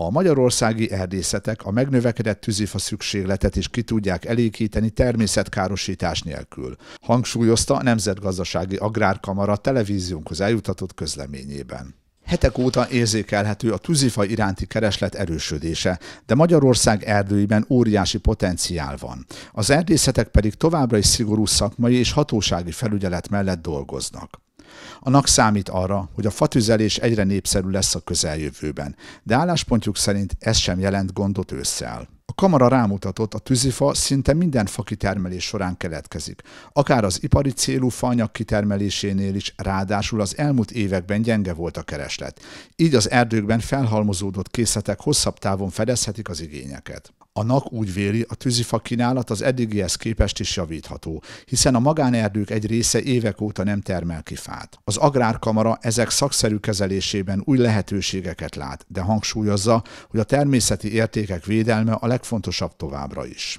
A magyarországi erdészetek a megnövekedett tűzifa szükségletet is ki tudják elégíteni természetkárosítás nélkül, hangsúlyozta a Nemzetgazdasági Agrárkamara televíziónkhoz eljutatott közleményében. Hetek óta érzékelhető a tűzifa iránti kereslet erősödése, de Magyarország erdőiben óriási potenciál van. Az erdészetek pedig továbbra is szigorú szakmai és hatósági felügyelet mellett dolgoznak. A számít arra, hogy a fatüzelés egyre népszerű lesz a közeljövőben, de álláspontjuk szerint ez sem jelent gondot ősszel kamara rámutatott, a tűzifa szinte minden fakitermelés során keletkezik. Akár az ipari célú faanyag kitermelésénél is, ráadásul az elmúlt években gyenge volt a kereslet. Így az erdőkben felhalmozódott készletek hosszabb távon fedezhetik az igényeket. A NAK úgy véli, a tűzifa kínálat az eddigihez képest is javítható, hiszen a magánerdők egy része évek óta nem termel ki fát. Az Agrárkamara ezek szakszerű kezelésében új lehetőségeket lát, de hangsúlyozza, hogy a természeti értékek védelme a legfontosabb fontosabb továbbra is.